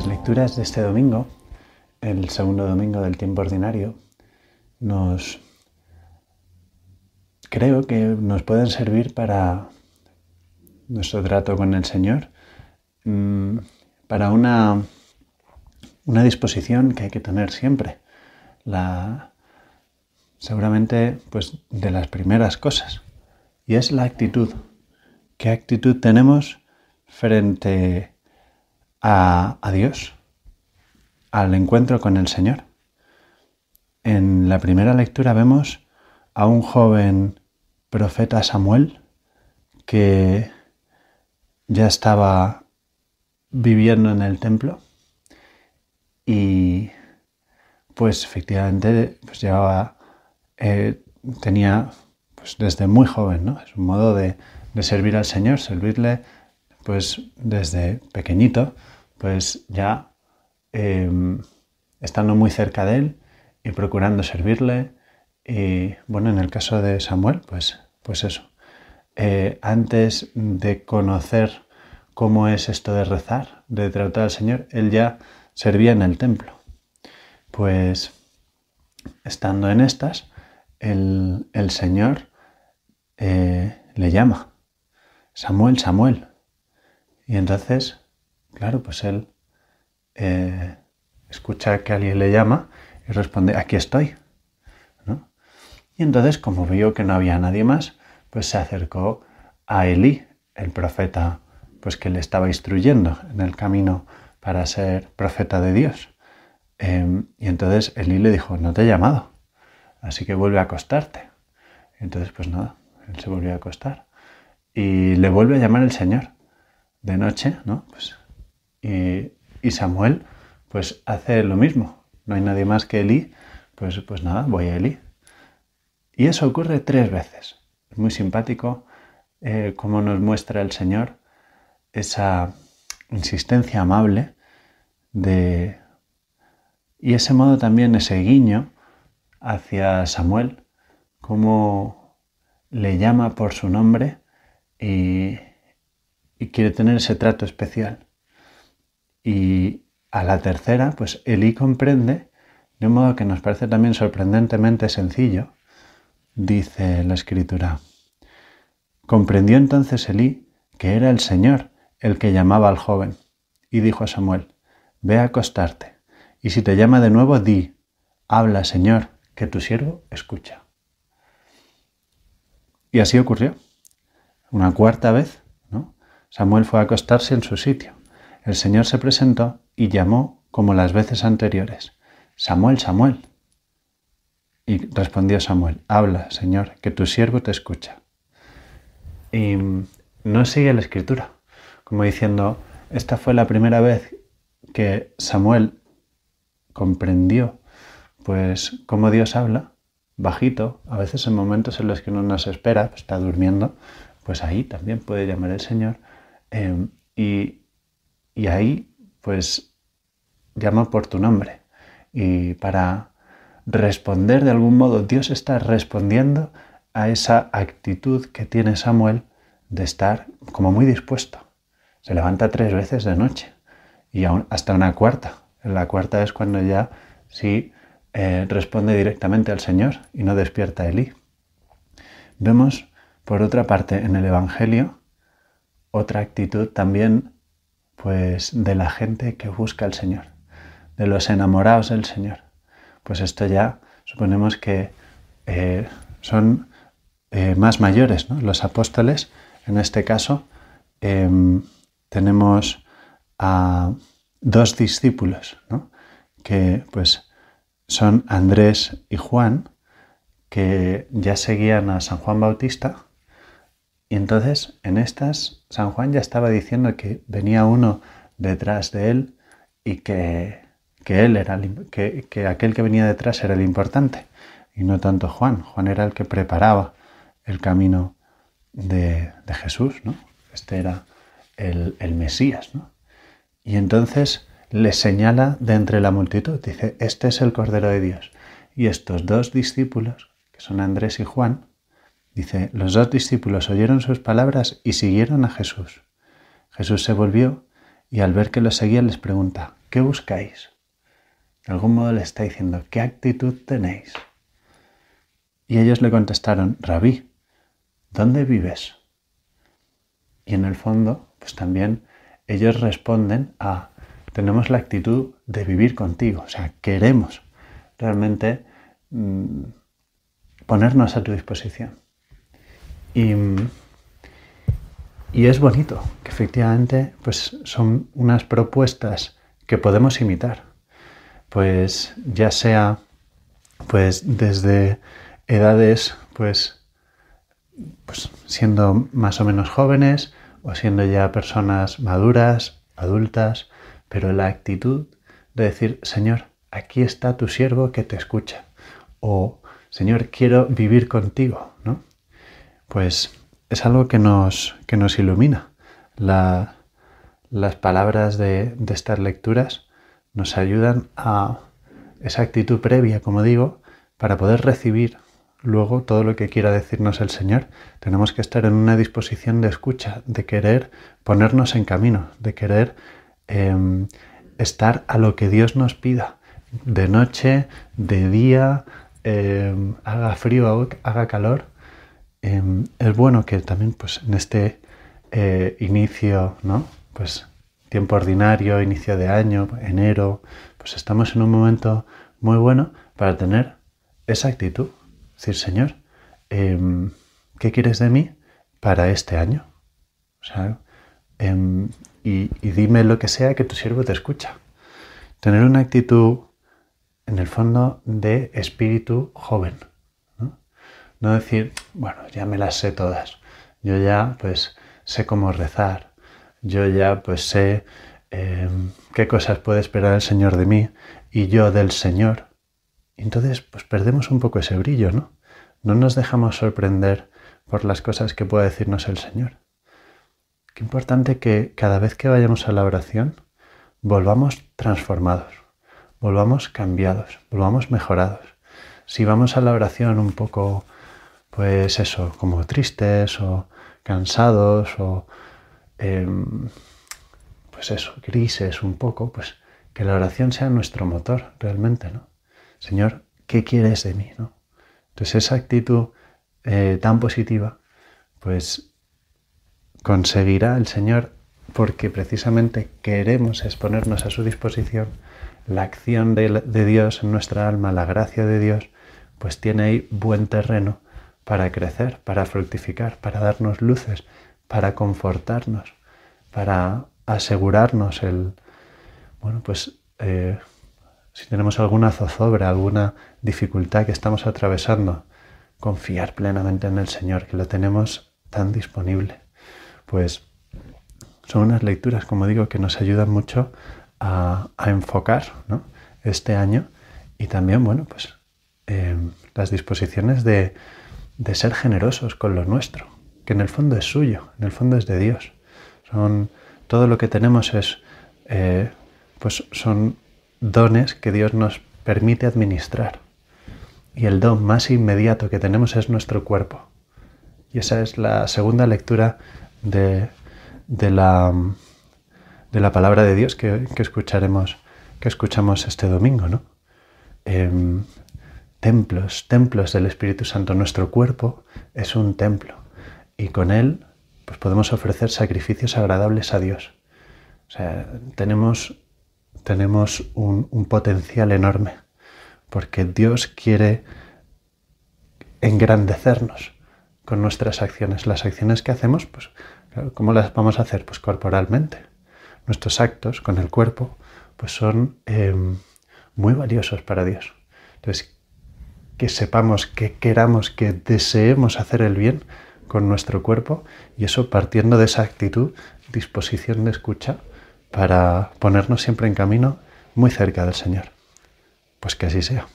las lecturas de este domingo, el segundo domingo del tiempo ordinario, nos creo que nos pueden servir para nuestro trato con el Señor, mm, para una, una disposición que hay que tener siempre. seguramente pues, de las primeras cosas, y es la actitud. ¿Qué actitud tenemos frente a, Dios, al encuentro con el Señor. En la primera lectura vemos a un joven profeta Samuel que ya estaba viviendo en el templo y pues efectivamente pues llevaba eh, tenía pues, desde muy joven ¿no? es un modo de, de servir al Señor servirle pues desde pequeñito, pues ya em, estando muy cerca de él y procurando servirle. Y bueno, en el caso de Samuel, pues, pues eso. Eh, antes de conocer cómo es esto de rezar, de tratar al Señor, él ya servía en el templo. Pues estando en estas, el, Señor eh, le llama, Samuel, Samuel. Y entonces, claro, pues él eh, escucha que alguien le llama y responde, aquí estoy. Y entonces, como vio que no había nadie más, pues se acercó a Elí, el profeta, pues que le estaba instruyendo en el camino para ser profeta de Dios. Em, y entonces Elí le dijo, no te he llamado, así que vuelve a acostarte. entonces, pues nada, él se volvió a acostar. Y le vuelve a llamar el Señor de noche, ¿no? Pues, y, Samuel, pues hace lo mismo. No hay nadie más que Elí, pues, pues nada, voy a Eli. Y eso ocurre tres veces. Es muy simpático eh, cómo nos muestra el Señor esa insistencia amable de... Y ese modo también, ese guiño hacia Samuel, cómo le llama por su nombre y, y quiere tener ese trato especial. Y a la tercera, pues Elí comprende, de un modo que nos parece también sorprendentemente sencillo, dice la escritura. Comprendió entonces Elí que era el Señor el que llamaba al joven, y dijo a Samuel, Ve a acostarte, y si te llama de nuevo, di, Habla, Señor, que tu siervo escucha. Y así ocurrió. Una cuarta vez Samuel fue a acostarse en su sitio. El Señor se presentó y llamó como las veces anteriores. Samuel, Samuel. Y respondió Samuel, habla, Señor, que tu siervo te escucha. Y no sigue la escritura, como diciendo, esta fue la primera vez que Samuel comprendió pues cómo Dios habla, bajito, a veces en momentos en los que uno no nos espera, pues, está durmiendo, pues ahí también puede llamar el Señor Em, y, y, ahí, pues, llama por tu nombre. Y para responder de algún modo, Dios está respondiendo a esa actitud que tiene Samuel de estar como muy dispuesto. Se levanta tres veces de noche y hasta una cuarta. La cuarta es cuando ya sí eh, responde directamente al Señor y no despierta a Elí. Vemos, por otra parte, en el Evangelio otra actitud también pues de la gente que busca al Señor, de los enamorados del Señor. Pues esto ya suponemos que eh, son eh, más mayores, Los apóstoles, en este caso, em, tenemos a dos discípulos, Que pues son Andrés y Juan, que ya seguían a San Juan Bautista y entonces en estas San Juan ya estaba diciendo que venía uno detrás de él y que, que él era que, aquel que venía detrás era el importante y no tanto Juan. Juan era el que preparaba el camino de, de Jesús, ¿no? Este era el, Mesías, Y entonces le señala de entre la multitud, dice, este es el Cordero de Dios. Y estos dos discípulos, que son Andrés y Juan, Dice, los dos discípulos oyeron sus palabras y siguieron a Jesús. Jesús se volvió y al ver que los seguía les pregunta, ¿qué buscáis? De algún modo le está diciendo, ¿qué actitud tenéis? Y ellos le contestaron, Rabí, ¿dónde vives? Y en el fondo, pues también ellos responden a, tenemos la actitud de vivir contigo, o sea, queremos realmente mm, ponernos a tu disposición. Y, es bonito que efectivamente pues, son unas propuestas que podemos imitar. Pues ya sea pues desde edades pues, pues siendo más o menos jóvenes o siendo ya personas maduras, adultas, pero la actitud de decir, Señor, aquí está tu siervo que te escucha. O, Señor, quiero vivir contigo pues es algo que nos, que nos ilumina. las palabras de, estas lecturas nos ayudan a esa actitud previa, como digo, para poder recibir luego todo lo que quiera decirnos el Señor. Tenemos que estar en una disposición de escucha, de querer ponernos en camino, de querer em, estar a lo que Dios nos pida, de noche, de día, em, haga frío, haga calor Em, es bueno que también pues, en este eh, inicio, ¿no? Pues tiempo ordinario, inicio de año, enero, pues estamos en un momento muy bueno para tener esa actitud. decir, Señor, em, ¿qué quieres de mí para este año? O sea, em, y, dime lo que sea que tu siervo te escucha. Tener una actitud, en el fondo, de espíritu joven. No decir, bueno, ya me las sé todas. Yo ya pues sé cómo rezar. Yo ya pues sé em, qué cosas puede esperar el Señor de mí y yo del Señor. Entonces pues perdemos un poco ese brillo, ¿no? No nos dejamos sorprender por las cosas que pueda decirnos el Señor. Qué importante que cada vez que vayamos a la oración volvamos transformados, volvamos cambiados, volvamos mejorados. Si vamos a la oración un poco pues eso, como tristes o cansados o em, pues eso, grises un poco, pues que la oración sea nuestro motor realmente, ¿no? Señor, ¿qué quieres de mí? ¿no? Entonces esa actitud eh, tan positiva, pues conseguirá el Señor porque precisamente queremos exponernos a su disposición, la acción de, de Dios en nuestra alma, la gracia de Dios, pues tiene ahí buen terreno para crecer, para fructificar, para darnos luces, para confortarnos, para asegurarnos el, bueno, pues eh, si tenemos alguna zozobra, alguna dificultad que estamos atravesando, confiar plenamente en el Señor, que lo tenemos tan disponible. Pues son unas lecturas, como digo, que nos ayudan mucho a, enfocar este año y también, bueno, pues eh, las disposiciones de, de ser generosos con lo nuestro, que en el fondo es suyo, en el fondo es de Dios. Son, todo lo que tenemos es, eh, pues son dones que Dios nos permite administrar. Y el don más inmediato que tenemos es nuestro cuerpo. Y esa es la segunda lectura de, la, de la, palabra de Dios que, escucharemos, que escuchamos este domingo, ¿no? Em, templos, templos del Espíritu Santo. Nuestro cuerpo es un templo y con él pues podemos ofrecer sacrificios agradables a Dios. O sea, tenemos, tenemos un, potencial enorme porque Dios quiere engrandecernos con nuestras acciones. Las acciones que hacemos, pues, ¿cómo las vamos a hacer? Pues corporalmente. Nuestros actos con el cuerpo, pues son em, muy valiosos para Dios. Entonces, que sepamos, que queramos, que deseemos hacer el bien con nuestro cuerpo y eso partiendo de esa actitud, disposición de escucha para ponernos siempre en camino muy cerca del Señor. Pues que así sea.